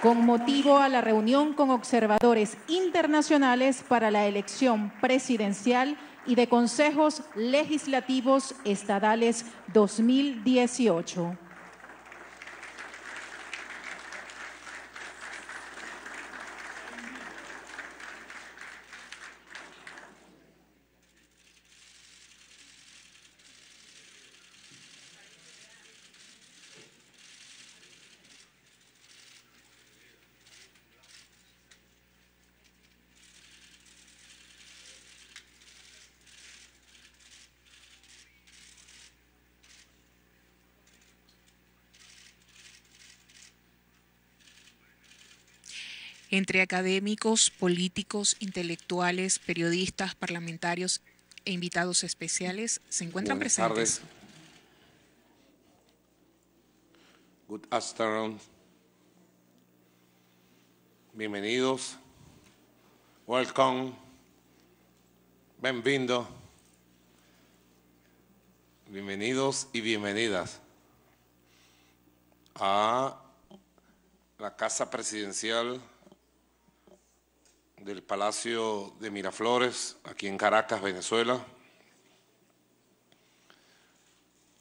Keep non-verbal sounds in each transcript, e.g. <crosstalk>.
con motivo a la reunión con observadores internacionales para la elección presidencial y de consejos legislativos estadales 2018. entre académicos, políticos, intelectuales, periodistas, parlamentarios e invitados especiales se encuentran Buenas presentes. Good afternoon. Bienvenidos. Welcome. Bienvenido. Bienvenidos y bienvenidas a la Casa Presidencial del Palacio de Miraflores, aquí en Caracas, Venezuela,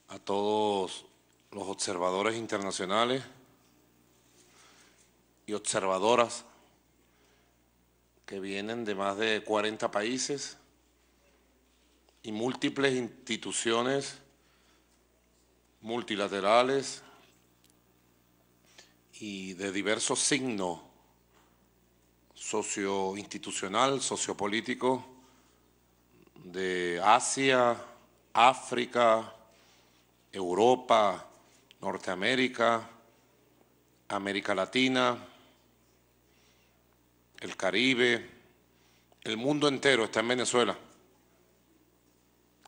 a todos los observadores internacionales y observadoras que vienen de más de 40 países y múltiples instituciones multilaterales y de diversos signos socio institucional, sociopolítico de Asia, África, Europa, Norteamérica, América Latina, el Caribe, el mundo entero está en Venezuela.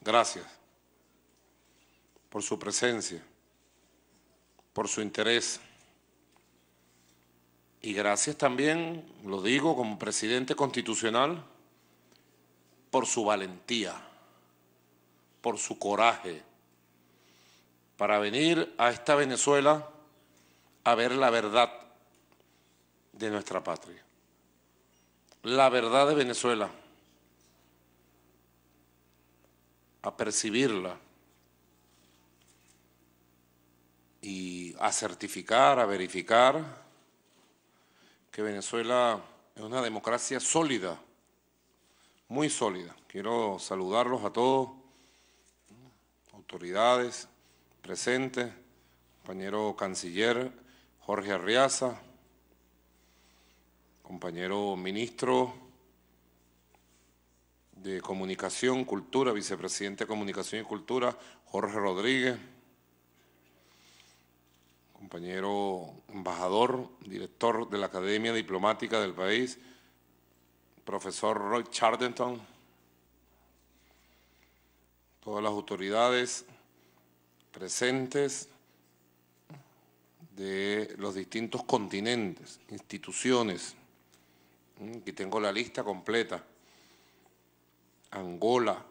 Gracias por su presencia, por su interés. Y gracias también, lo digo como presidente constitucional, por su valentía, por su coraje, para venir a esta Venezuela a ver la verdad de nuestra patria, la verdad de Venezuela, a percibirla y a certificar, a verificar que Venezuela es una democracia sólida, muy sólida. Quiero saludarlos a todos, autoridades presentes, compañero canciller Jorge Arriaza, compañero ministro de Comunicación, Cultura, vicepresidente de Comunicación y Cultura, Jorge Rodríguez, compañero embajador, director de la Academia Diplomática del país, profesor Roy Chardenton, todas las autoridades presentes de los distintos continentes, instituciones. Mm, aquí tengo la lista completa. Angola,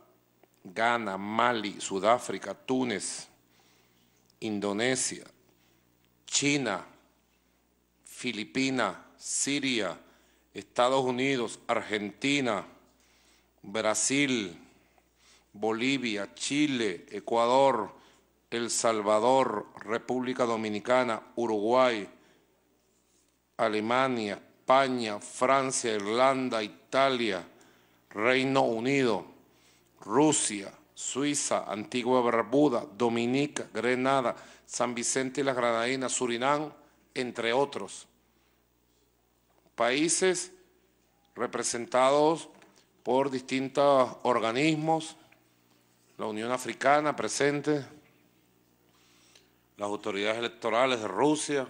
Ghana, Mali, Sudáfrica, Túnez, Indonesia, China, Filipinas, Siria, Estados Unidos, Argentina, Brasil, Bolivia, Chile, Ecuador, El Salvador, República Dominicana, Uruguay, Alemania, España, Francia, Irlanda, Italia, Reino Unido, Rusia, Suiza, Antigua Barbuda, Dominica, Grenada, San Vicente y las Granadinas, Surinam, entre otros. Países representados por distintos organismos, la Unión Africana presente, las autoridades electorales de Rusia,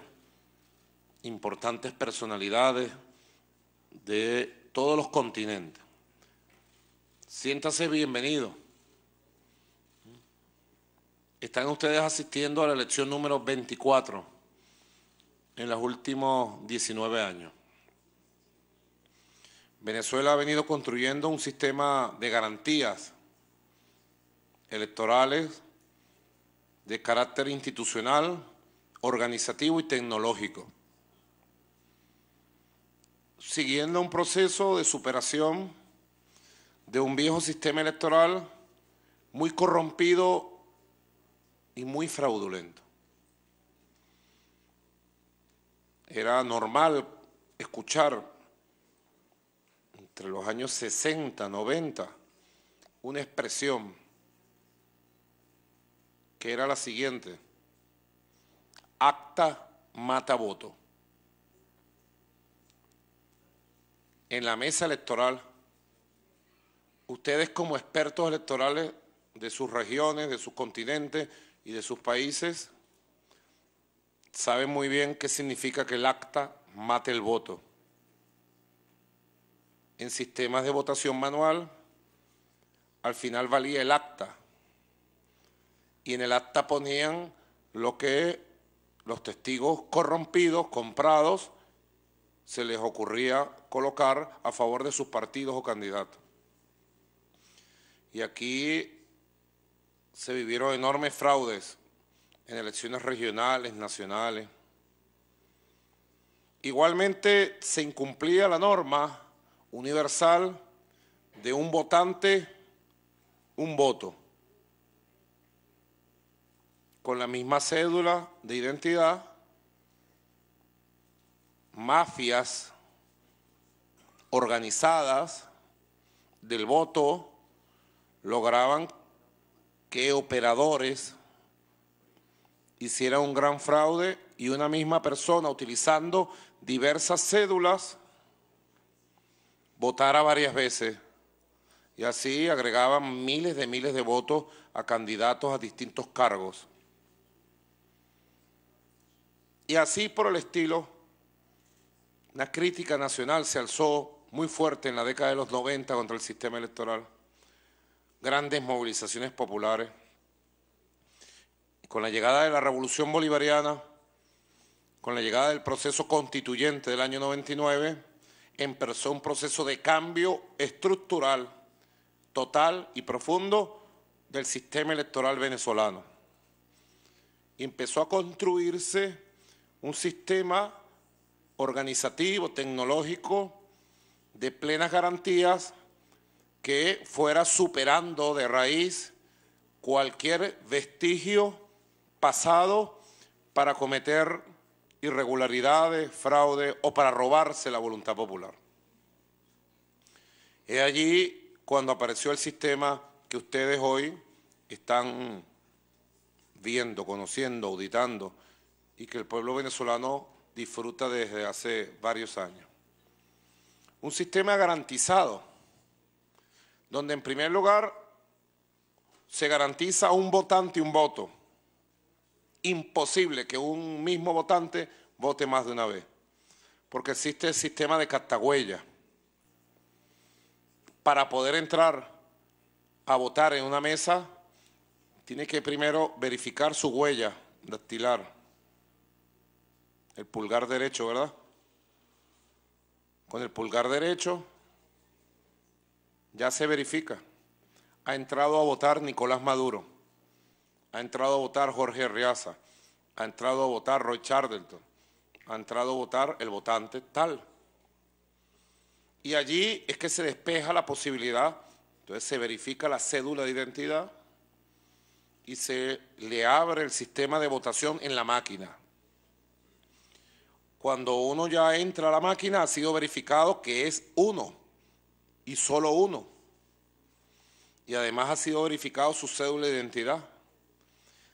importantes personalidades de todos los continentes. Siéntase bienvenido. Están ustedes asistiendo a la elección número 24 en los últimos 19 años. Venezuela ha venido construyendo un sistema de garantías electorales de carácter institucional, organizativo y tecnológico, siguiendo un proceso de superación de un viejo sistema electoral muy corrompido y muy fraudulento. Era normal escuchar entre los años 60, 90, una expresión que era la siguiente, acta mata voto. En la mesa electoral, ustedes como expertos electorales de sus regiones, de sus continentes, y de sus países saben muy bien qué significa que el acta mate el voto. En sistemas de votación manual, al final valía el acta. Y en el acta ponían lo que los testigos corrompidos, comprados, se les ocurría colocar a favor de sus partidos o candidatos. Y aquí se vivieron enormes fraudes en elecciones regionales, nacionales. Igualmente se incumplía la norma universal de un votante, un voto, con la misma cédula de identidad, mafias organizadas del voto lograban que operadores hicieran un gran fraude y una misma persona utilizando diversas cédulas votara varias veces. Y así agregaban miles de miles de votos a candidatos a distintos cargos. Y así por el estilo, una crítica nacional se alzó muy fuerte en la década de los 90 contra el sistema electoral grandes movilizaciones populares. Con la llegada de la Revolución Bolivariana, con la llegada del proceso constituyente del año 99, empezó un proceso de cambio estructural, total y profundo del sistema electoral venezolano. empezó a construirse un sistema organizativo, tecnológico, de plenas garantías que fuera superando de raíz cualquier vestigio pasado para cometer irregularidades, fraude o para robarse la voluntad popular. Es allí cuando apareció el sistema que ustedes hoy están viendo, conociendo, auditando y que el pueblo venezolano disfruta desde hace varios años. Un sistema garantizado donde en primer lugar se garantiza un votante un voto. Imposible que un mismo votante vote más de una vez, porque existe el sistema de castahuella. Para poder entrar a votar en una mesa, tiene que primero verificar su huella dactilar, el pulgar derecho, ¿verdad? Con el pulgar derecho ya se verifica. Ha entrado a votar Nicolás Maduro, ha entrado a votar Jorge Riaza, ha entrado a votar Roy Chardelton, ha entrado a votar el votante tal. Y allí es que se despeja la posibilidad, entonces se verifica la cédula de identidad y se le abre el sistema de votación en la máquina. Cuando uno ya entra a la máquina ha sido verificado que es uno y solo uno. Y además ha sido verificado su cédula de identidad.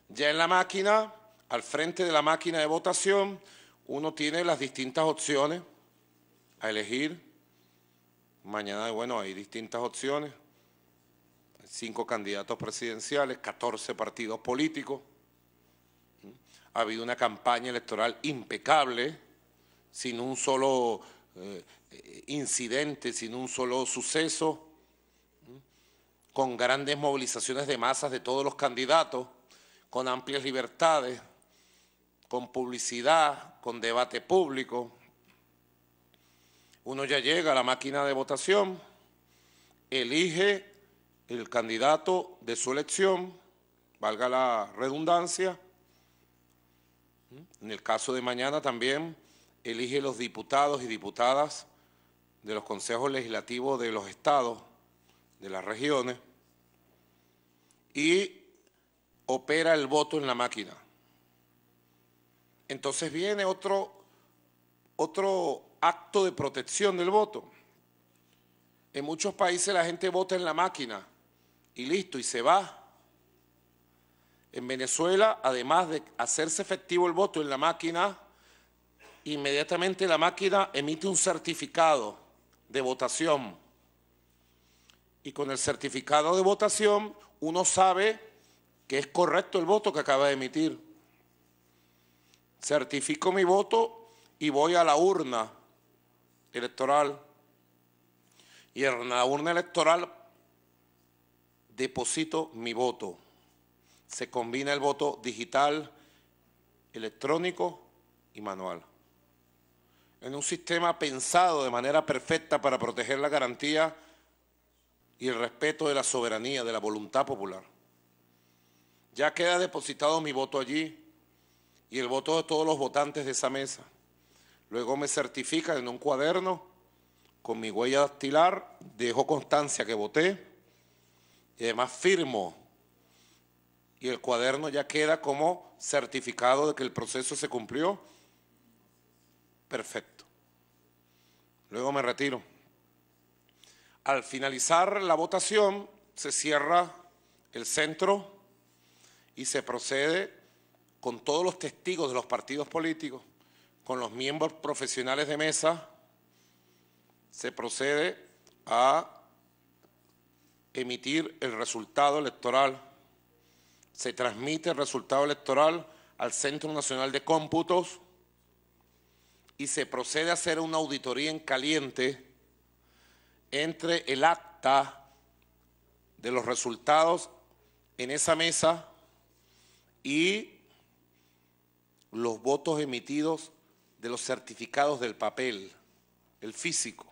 Ya en la máquina, al frente de la máquina de votación, uno tiene las distintas opciones a elegir. Mañana, bueno, hay distintas opciones. Cinco candidatos presidenciales, 14 partidos políticos. Ha habido una campaña electoral impecable, sin un solo eh, incidente sin un solo suceso, con grandes movilizaciones de masas de todos los candidatos, con amplias libertades, con publicidad, con debate público. Uno ya llega a la máquina de votación, elige el candidato de su elección, valga la redundancia, en el caso de mañana también elige los diputados y diputadas de los consejos legislativos de los estados, de las regiones, y opera el voto en la máquina. Entonces viene otro, otro acto de protección del voto. En muchos países la gente vota en la máquina y listo, y se va. En Venezuela, además de hacerse efectivo el voto en la máquina, inmediatamente la máquina emite un certificado de votación. Y con el certificado de votación uno sabe que es correcto el voto que acaba de emitir. Certifico mi voto y voy a la urna electoral. Y en la urna electoral deposito mi voto. Se combina el voto digital, electrónico y manual en un sistema pensado de manera perfecta para proteger la garantía y el respeto de la soberanía, de la voluntad popular. Ya queda depositado mi voto allí y el voto de todos los votantes de esa mesa. Luego me certifican en un cuaderno con mi huella dactilar, dejo constancia que voté y además firmo. Y el cuaderno ya queda como certificado de que el proceso se cumplió. Perfecto. Luego me retiro. Al finalizar la votación, se cierra el centro y se procede con todos los testigos de los partidos políticos, con los miembros profesionales de mesa, se procede a emitir el resultado electoral. Se transmite el resultado electoral al Centro Nacional de Cómputos y se procede a hacer una auditoría en caliente entre el acta de los resultados en esa mesa y los votos emitidos de los certificados del papel, el físico.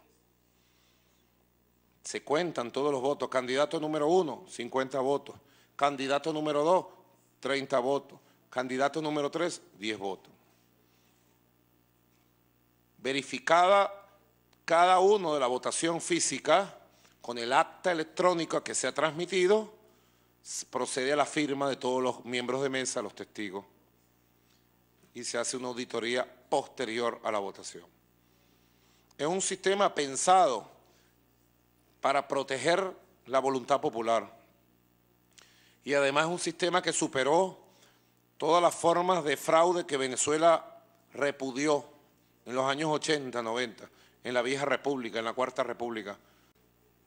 Se cuentan todos los votos. Candidato número uno, 50 votos. Candidato número dos, 30 votos. Candidato número tres, 10 votos verificada cada uno de la votación física con el acta electrónica que se ha transmitido, procede a la firma de todos los miembros de mesa, los testigos, y se hace una auditoría posterior a la votación. Es un sistema pensado para proteger la voluntad popular y además es un sistema que superó todas las formas de fraude que Venezuela repudió en los años 80, 90, en la vieja república, en la cuarta república,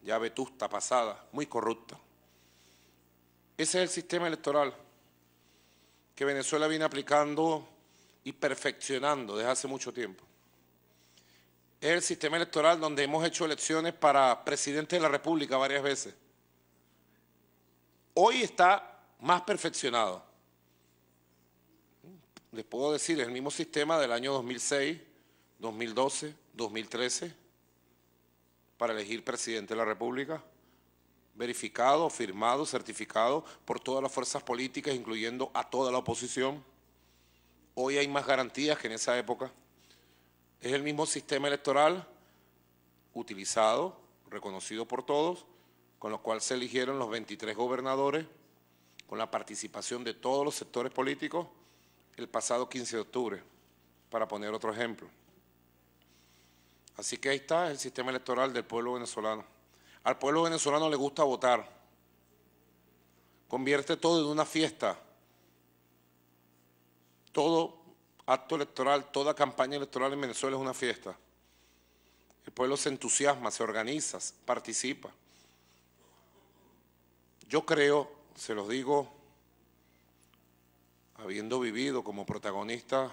ya vetusta, pasada, muy corrupta. Ese es el sistema electoral que Venezuela viene aplicando y perfeccionando desde hace mucho tiempo. Es el sistema electoral donde hemos hecho elecciones para presidente de la República varias veces. Hoy está más perfeccionado. Les puedo decir, es el mismo sistema del año 2006, 2012, 2013, para elegir presidente de la República, verificado, firmado, certificado por todas las fuerzas políticas, incluyendo a toda la oposición. Hoy hay más garantías que en esa época. Es el mismo sistema electoral utilizado, reconocido por todos, con lo cual se eligieron los 23 gobernadores, con la participación de todos los sectores políticos, el pasado 15 de octubre, para poner otro ejemplo. Así que ahí está el sistema electoral del pueblo venezolano. Al pueblo venezolano le gusta votar. Convierte todo en una fiesta. Todo acto electoral, toda campaña electoral en Venezuela es una fiesta. El pueblo se entusiasma, se organiza, participa. Yo creo, se los digo, habiendo vivido como protagonista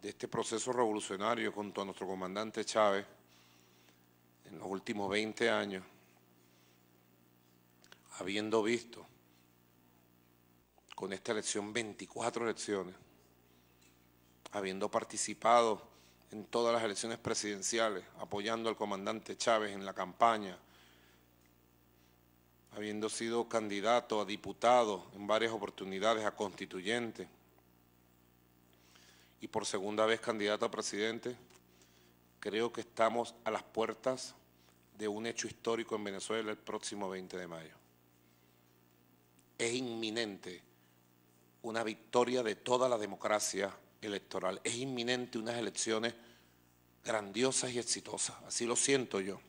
de este proceso revolucionario junto a nuestro comandante Chávez en los últimos 20 años, habiendo visto con esta elección 24 elecciones, habiendo participado en todas las elecciones presidenciales, apoyando al comandante Chávez en la campaña, habiendo sido candidato a diputado en varias oportunidades a constituyente, y por segunda vez candidato a presidente, creo que estamos a las puertas de un hecho histórico en Venezuela el próximo 20 de mayo. Es inminente una victoria de toda la democracia electoral. Es inminente unas elecciones grandiosas y exitosas. Así lo siento yo.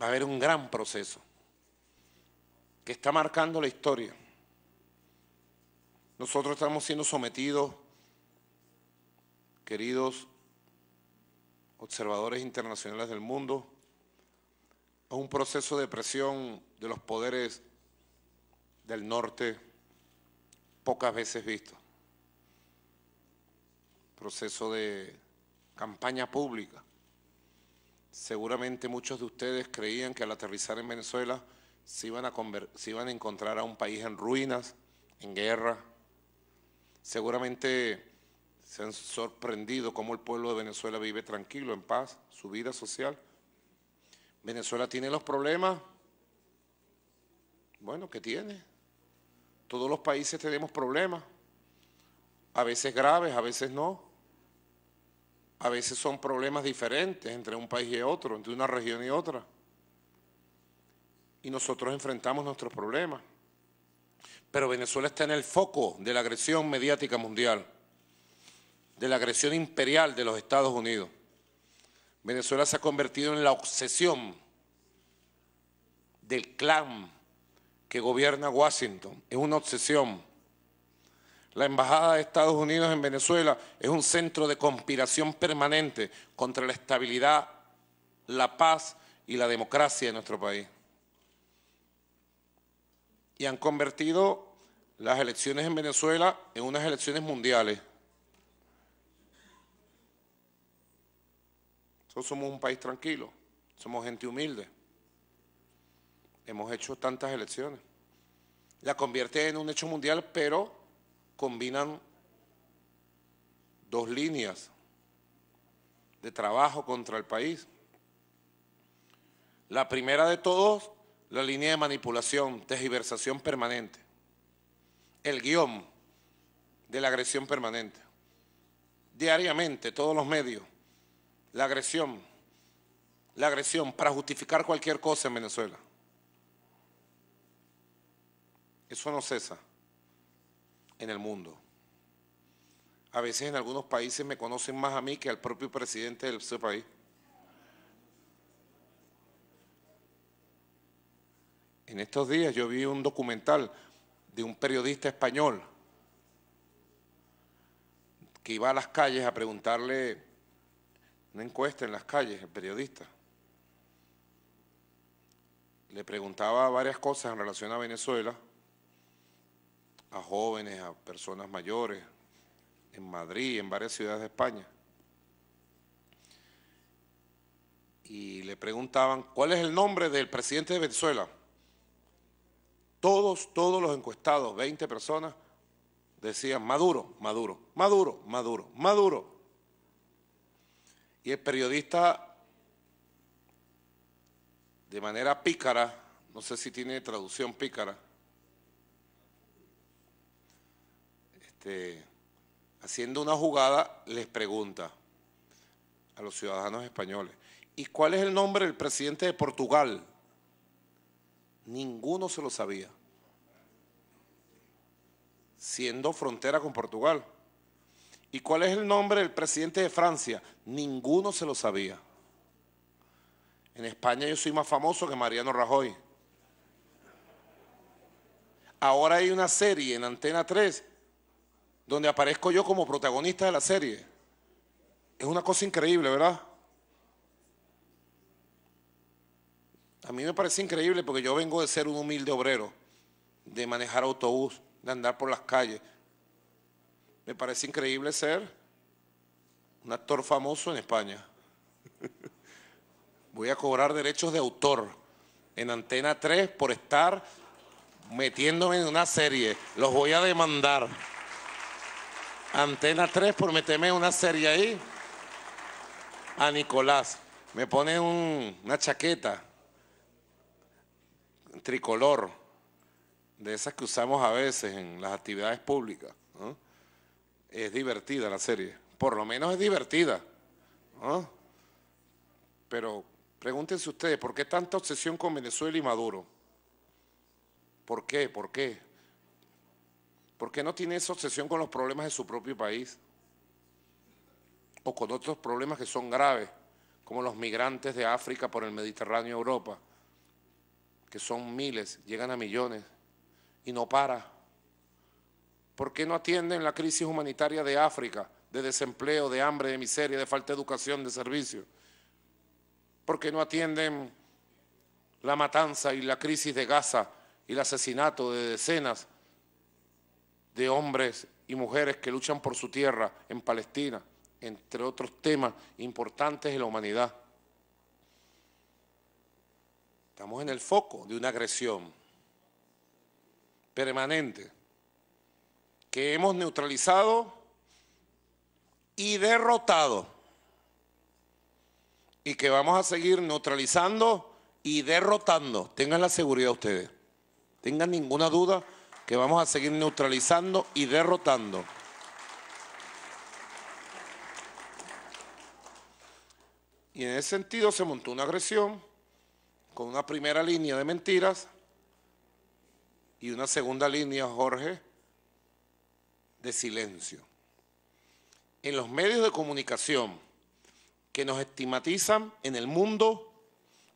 Va a haber un gran proceso que está marcando la historia. Nosotros estamos siendo sometidos queridos observadores internacionales del mundo, a un proceso de presión de los poderes del norte pocas veces visto. Proceso de campaña pública. Seguramente muchos de ustedes creían que al aterrizar en Venezuela se iban a, se iban a encontrar a un país en ruinas, en guerra. Seguramente se han sorprendido cómo el pueblo de Venezuela vive tranquilo, en paz, su vida social. Venezuela tiene los problemas, bueno, ¿qué tiene. Todos los países tenemos problemas, a veces graves, a veces no. A veces son problemas diferentes entre un país y otro, entre una región y otra. Y nosotros enfrentamos nuestros problemas. Pero Venezuela está en el foco de la agresión mediática mundial de la agresión imperial de los Estados Unidos. Venezuela se ha convertido en la obsesión del clan que gobierna Washington. Es una obsesión. La Embajada de Estados Unidos en Venezuela es un centro de conspiración permanente contra la estabilidad, la paz y la democracia de nuestro país. Y han convertido las elecciones en Venezuela en unas elecciones mundiales. somos un país tranquilo, somos gente humilde. Hemos hecho tantas elecciones. La convierte en un hecho mundial, pero combinan dos líneas de trabajo contra el país. La primera de todos, la línea de manipulación, desgiversación permanente. El guión de la agresión permanente. Diariamente, todos los medios la agresión, la agresión para justificar cualquier cosa en Venezuela. Eso no cesa en el mundo. A veces en algunos países me conocen más a mí que al propio presidente del su país. En estos días yo vi un documental de un periodista español que iba a las calles a preguntarle una encuesta en las calles, el periodista. Le preguntaba varias cosas en relación a Venezuela, a jóvenes, a personas mayores, en Madrid, en varias ciudades de España. Y le preguntaban, ¿cuál es el nombre del presidente de Venezuela? Todos, todos los encuestados, 20 personas, decían Maduro, Maduro, Maduro, Maduro, Maduro. Y el periodista, de manera pícara, no sé si tiene traducción pícara, este, haciendo una jugada, les pregunta a los ciudadanos españoles, ¿y cuál es el nombre del presidente de Portugal? Ninguno se lo sabía, siendo frontera con Portugal. ¿Y cuál es el nombre del presidente de Francia? Ninguno se lo sabía. En España yo soy más famoso que Mariano Rajoy. Ahora hay una serie en Antena 3 donde aparezco yo como protagonista de la serie. Es una cosa increíble, ¿verdad? A mí me parece increíble porque yo vengo de ser un humilde obrero, de manejar autobús, de andar por las calles, me parece increíble ser un actor famoso en España. <laughs> Voy a cobrar derechos de autor en Antena 3 por estar metiéndome en una serie. Los voy a demandar. Antena 3 por meterme en una serie ahí. A Nicolás. Me pone una chaqueta tricolor, de esas que usamos a veces en las actividades públicas. ¿no? es divertida la serie. Por lo menos es divertida. Pero pregúntense ustedes, ¿por qué tanta obsesión con Venezuela y Maduro? ¿Por qué? ¿Por qué? ¿Por qué no tiene esa obsesión con los problemas de su propio país? O con otros problemas que son graves, como los migrantes de África por el Mediterráneo a Europa, que son miles, llegan a millones, y no para. ¿Por qué no atienden la crisis humanitaria de África, de desempleo, de hambre, de miseria, de falta de educación, de servicios? ¿Por qué no atienden la matanza y la crisis de Gaza y el asesinato de decenas de hombres y mujeres que luchan por su tierra en Palestina, entre otros temas importantes de la humanidad? Estamos en el foco de una agresión permanente que hemos neutralizado y derrotado y que vamos a seguir neutralizando y derrotando. Tengan la seguridad ustedes, tengan ninguna duda que vamos a seguir neutralizando y derrotando. Y en ese sentido se montó una agresión con una primera línea de mentiras y una segunda línea, Jorge, de silencio. En los medios de comunicación que nos estigmatizan en el mundo,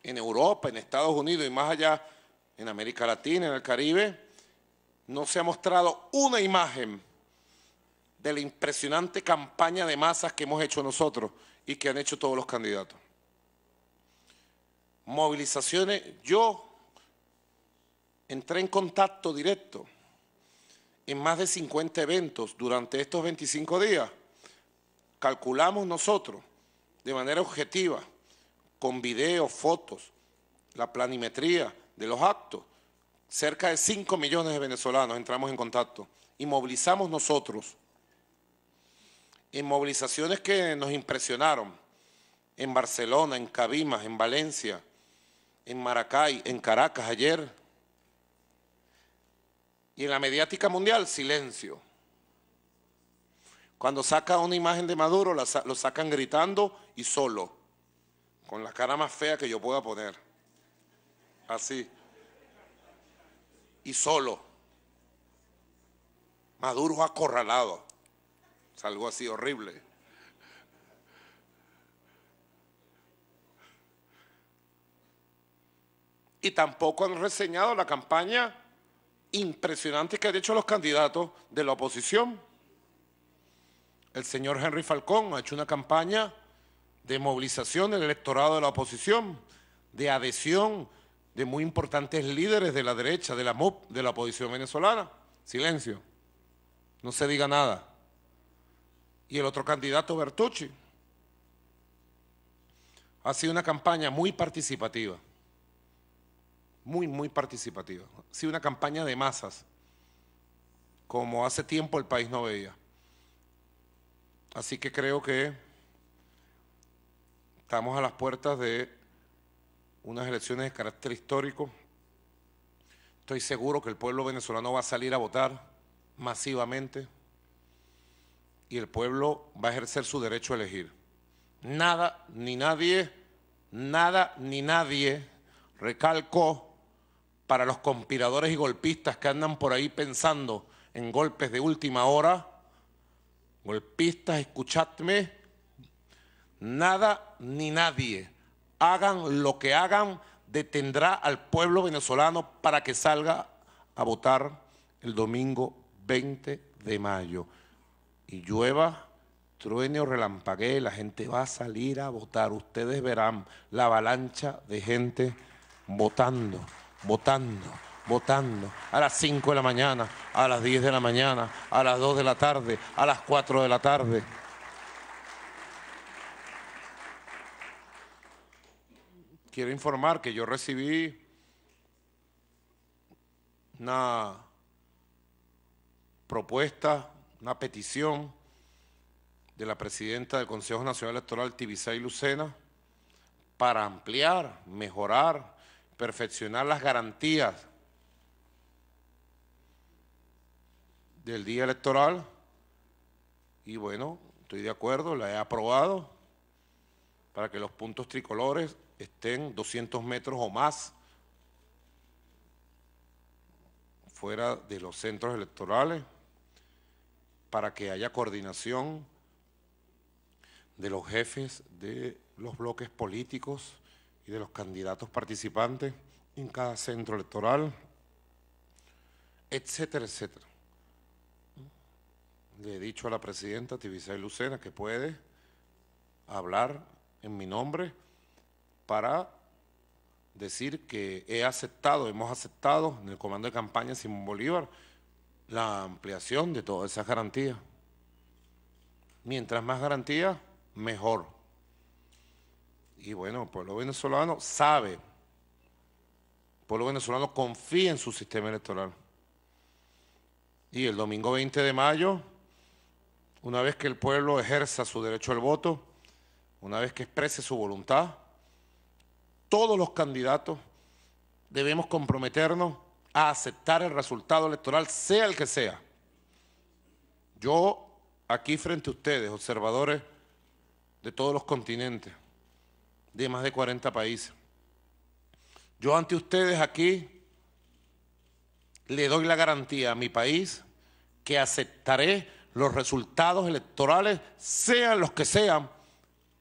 en Europa, en Estados Unidos y más allá, en América Latina, en el Caribe, no se ha mostrado una imagen de la impresionante campaña de masas que hemos hecho nosotros y que han hecho todos los candidatos. Movilizaciones, yo entré en contacto directo en más de 50 eventos durante estos 25 días, calculamos nosotros de manera objetiva, con videos, fotos, la planimetría de los actos, cerca de 5 millones de venezolanos entramos en contacto y movilizamos nosotros en movilizaciones que nos impresionaron en Barcelona, en Cabimas, en Valencia, en Maracay, en Caracas ayer, y en la mediática mundial, silencio. Cuando saca una imagen de Maduro, lo sacan gritando y solo, con la cara más fea que yo pueda poner. Así. Y solo. Maduro acorralado. Es algo así horrible. Y tampoco han reseñado la campaña impresionantes que han hecho los candidatos de la oposición. El señor Henry Falcón ha hecho una campaña de movilización del electorado de la oposición, de adhesión de muy importantes líderes de la derecha, de la MOP, de la oposición venezolana. Silencio. No se diga nada. Y el otro candidato, Bertucci, ha sido una campaña muy participativa muy, muy participativa. Ha una campaña de masas, como hace tiempo el país no veía. Así que creo que estamos a las puertas de unas elecciones de carácter histórico. Estoy seguro que el pueblo venezolano va a salir a votar masivamente y el pueblo va a ejercer su derecho a elegir. Nada ni nadie, nada ni nadie, recalco, para los conspiradores y golpistas que andan por ahí pensando en golpes de última hora. Golpistas, escuchadme, nada ni nadie, hagan lo que hagan, detendrá al pueblo venezolano para que salga a votar el domingo 20 de mayo. Y llueva, truene o relampaguee, la gente va a salir a votar. Ustedes verán la avalancha de gente votando votando, votando, a las 5 de la mañana, a las 10 de la mañana, a las 2 de la tarde, a las 4 de la tarde. Quiero informar que yo recibí una propuesta, una petición de la presidenta del Consejo Nacional Electoral, Tibisay Lucena, para ampliar, mejorar perfeccionar las garantías del día electoral y bueno, estoy de acuerdo, la he aprobado para que los puntos tricolores estén 200 metros o más fuera de los centros electorales, para que haya coordinación de los jefes de los bloques políticos y de los candidatos participantes en cada centro electoral, etcétera, etcétera. Le he dicho a la presidenta Tibisay Lucena que puede hablar en mi nombre para decir que he aceptado, hemos aceptado en el comando de campaña Simón Bolívar la ampliación de todas esas garantías. Mientras más garantías, mejor. Y bueno, el pueblo venezolano sabe, el pueblo venezolano confía en su sistema electoral. Y el domingo 20 de mayo, una vez que el pueblo ejerza su derecho al voto, una vez que exprese su voluntad, todos los candidatos debemos comprometernos a aceptar el resultado electoral, sea el que sea. Yo, aquí frente a ustedes, observadores de todos los continentes, de más de 40 países. Yo ante ustedes aquí le doy la garantía a mi país que aceptaré los resultados electorales, sean los que sean,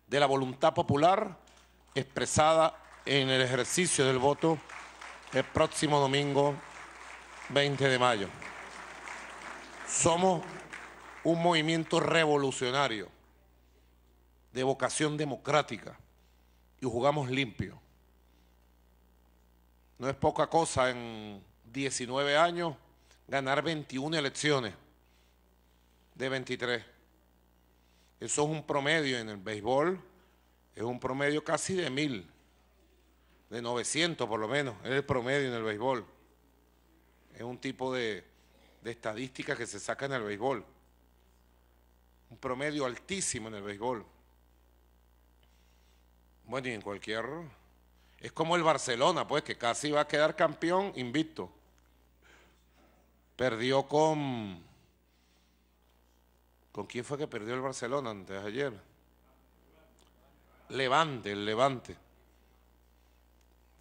de la voluntad popular expresada en el ejercicio del voto el próximo domingo 20 de mayo. Somos un movimiento revolucionario de vocación democrática y jugamos limpio. No es poca cosa en 19 años ganar 21 elecciones de 23. Eso es un promedio en el béisbol, es un promedio casi de mil, de 900 por lo menos, es el promedio en el béisbol. Es un tipo de, de estadística que se saca en el béisbol. Un promedio altísimo en el béisbol. Bueno, y en cualquier... Es como el Barcelona, pues, que casi va a quedar campeón invicto. Perdió con... ¿Con quién fue que perdió el Barcelona antes de ayer? Levante, el Levante.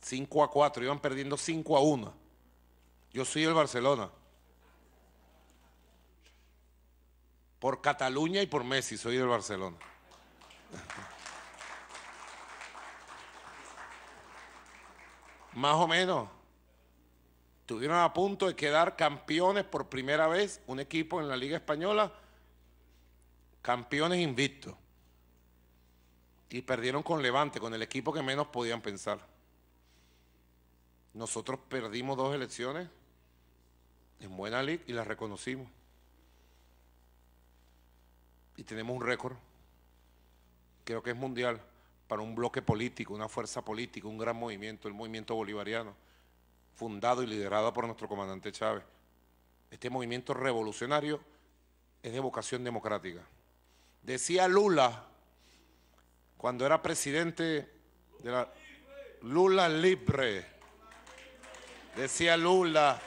5 a 4, iban perdiendo 5 a 1. Yo soy el Barcelona. Por Cataluña y por Messi soy del Barcelona. <laughs> Más o menos. Estuvieron a punto de quedar campeones por primera vez, un equipo en la Liga Española, campeones invictos. Y perdieron con Levante, con el equipo que menos podían pensar. Nosotros perdimos dos elecciones en buena liga y las reconocimos. Y tenemos un récord. Creo que es mundial para un bloque político, una fuerza política, un gran movimiento, el movimiento bolivariano, fundado y liderado por nuestro comandante Chávez. Este movimiento revolucionario es de vocación democrática. Decía Lula, cuando era presidente de la... Lula libre. Decía Lula,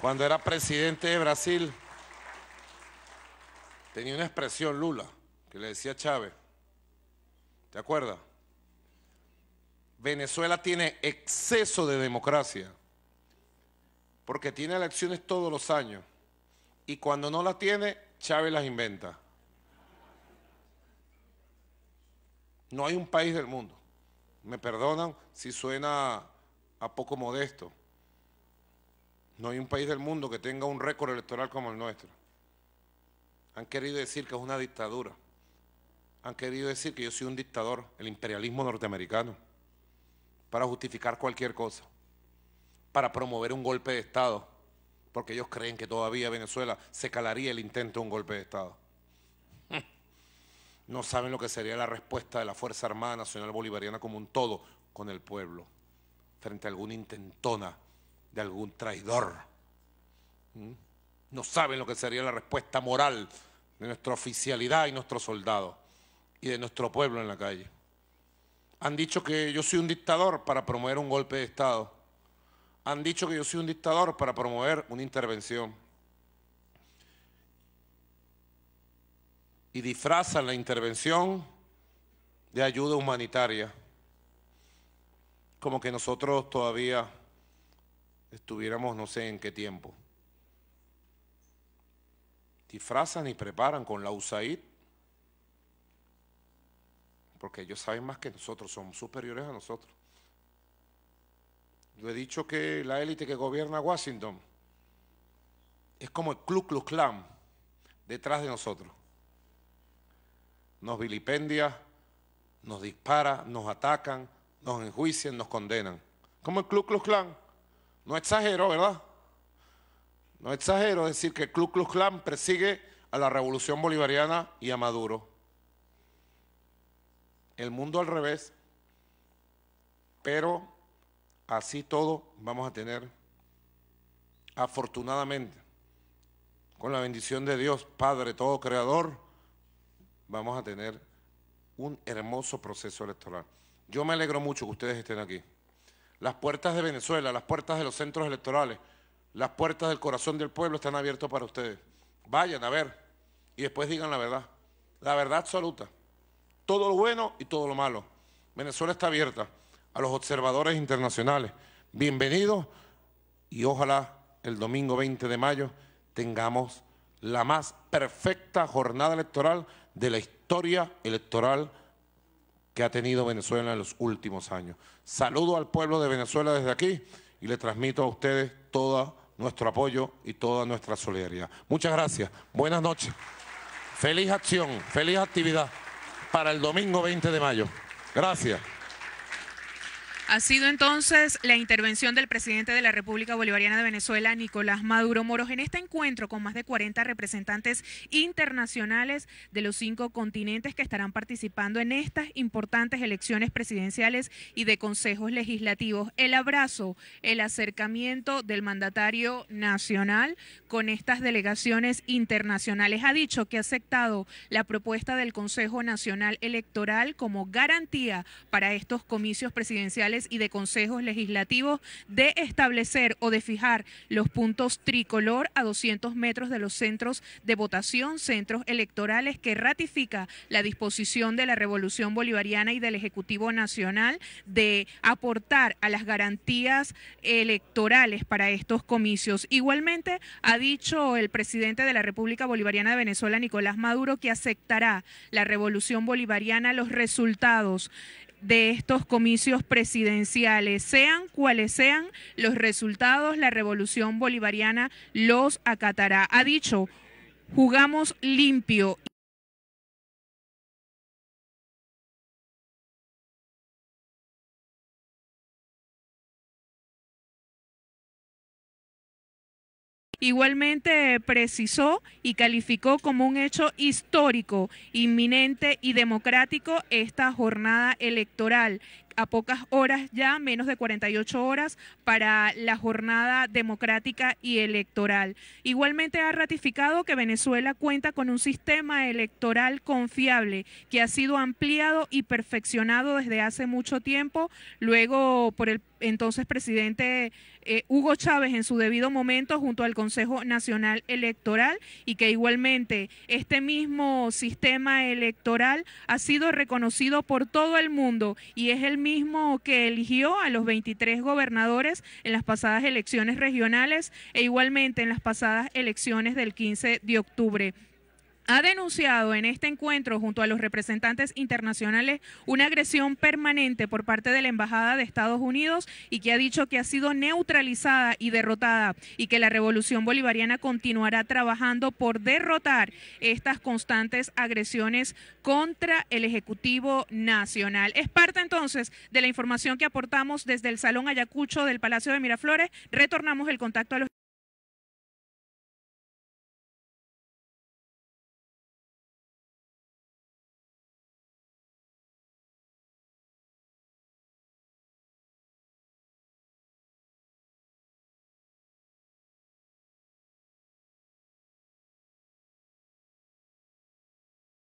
cuando era presidente de Brasil, tenía una expresión Lula, que le decía Chávez, de acuerdo. Venezuela tiene exceso de democracia porque tiene elecciones todos los años y cuando no las tiene, Chávez las inventa. No hay un país del mundo. Me perdonan si suena a poco modesto. No hay un país del mundo que tenga un récord electoral como el nuestro. Han querido decir que es una dictadura han querido decir que yo soy un dictador, el imperialismo norteamericano, para justificar cualquier cosa, para promover un golpe de Estado, porque ellos creen que todavía Venezuela se calaría el intento de un golpe de Estado. <laughs> No saben lo que sería la respuesta de la Fuerza Armada Nacional Bolivariana como un todo con el pueblo, frente a alguna intentona de algún traidor. ¿Mm? No saben lo que sería la respuesta moral de nuestra oficialidad y nuestros soldados y de nuestro pueblo en la calle. Han dicho que yo soy un dictador para promover un golpe de Estado. Han dicho que yo soy un dictador para promover una intervención. Y disfrazan la intervención de ayuda humanitaria, como que nosotros todavía estuviéramos no sé en qué tiempo. Disfrazan y preparan con la USAID porque ellos saben más que nosotros, somos superiores a nosotros. Yo he dicho que la élite que gobierna Washington es como el Ku Klux Klan detrás de nosotros. Nos vilipendia, nos dispara, nos atacan, nos enjuician, nos condenan. Como el Ku Klux Klan. No exagero, ¿verdad? No exagero decir que el Ku Klux Klan persigue a la revolución bolivariana y a Maduro el mundo al revés, pero así todo vamos a tener, afortunadamente, con la bendición de Dios, Padre, todo creador, vamos a tener un hermoso proceso electoral. Yo me alegro mucho que ustedes estén aquí. Las puertas de Venezuela, las puertas de los centros electorales, las puertas del corazón del pueblo están abiertas para ustedes. Vayan a ver y después digan la verdad, la verdad absoluta todo lo bueno y todo lo malo. Venezuela está abierta a los observadores internacionales. Bienvenidos y ojalá el domingo 20 de mayo tengamos la más perfecta jornada electoral de la historia electoral que ha tenido Venezuela en los últimos años. Saludo al pueblo de Venezuela desde aquí y le transmito a ustedes todo nuestro apoyo y toda nuestra solidaridad. Muchas gracias. Buenas noches. Feliz acción, feliz actividad para el domingo 20 de mayo. Gracias. Ha sido entonces la intervención del presidente de la República Bolivariana de Venezuela, Nicolás Maduro Moros, en este encuentro con más de 40 representantes internacionales de los cinco continentes que estarán participando en estas importantes elecciones presidenciales y de consejos legislativos. El abrazo, el acercamiento del mandatario nacional con estas delegaciones internacionales. Ha dicho que ha aceptado la propuesta del Consejo Nacional Electoral como garantía para estos comicios presidenciales y de consejos legislativos de establecer o de fijar los puntos tricolor a 200 metros de los centros de votación, centros electorales que ratifica la disposición de la Revolución Bolivariana y del Ejecutivo Nacional de aportar a las garantías electorales para estos comicios. Igualmente, ha dicho el presidente de la República Bolivariana de Venezuela, Nicolás Maduro, que aceptará la Revolución Bolivariana los resultados de estos comicios presidenciales, sean cuales sean los resultados, la revolución bolivariana los acatará. Ha dicho, jugamos limpio. Igualmente precisó y calificó como un hecho histórico, inminente y democrático esta jornada electoral a pocas horas ya, menos de 48 horas, para la jornada democrática y electoral. Igualmente ha ratificado que Venezuela cuenta con un sistema electoral confiable que ha sido ampliado y perfeccionado desde hace mucho tiempo, luego por el entonces presidente eh, Hugo Chávez en su debido momento junto al Consejo Nacional Electoral y que igualmente este mismo sistema electoral ha sido reconocido por todo el mundo y es el mismo que eligió a los 23 gobernadores en las pasadas elecciones regionales e igualmente en las pasadas elecciones del 15 de octubre ha denunciado en este encuentro junto a los representantes internacionales una agresión permanente por parte de la Embajada de Estados Unidos y que ha dicho que ha sido neutralizada y derrotada y que la revolución bolivariana continuará trabajando por derrotar estas constantes agresiones contra el Ejecutivo Nacional. Es parte entonces de la información que aportamos desde el Salón Ayacucho del Palacio de Miraflores. Retornamos el contacto a los...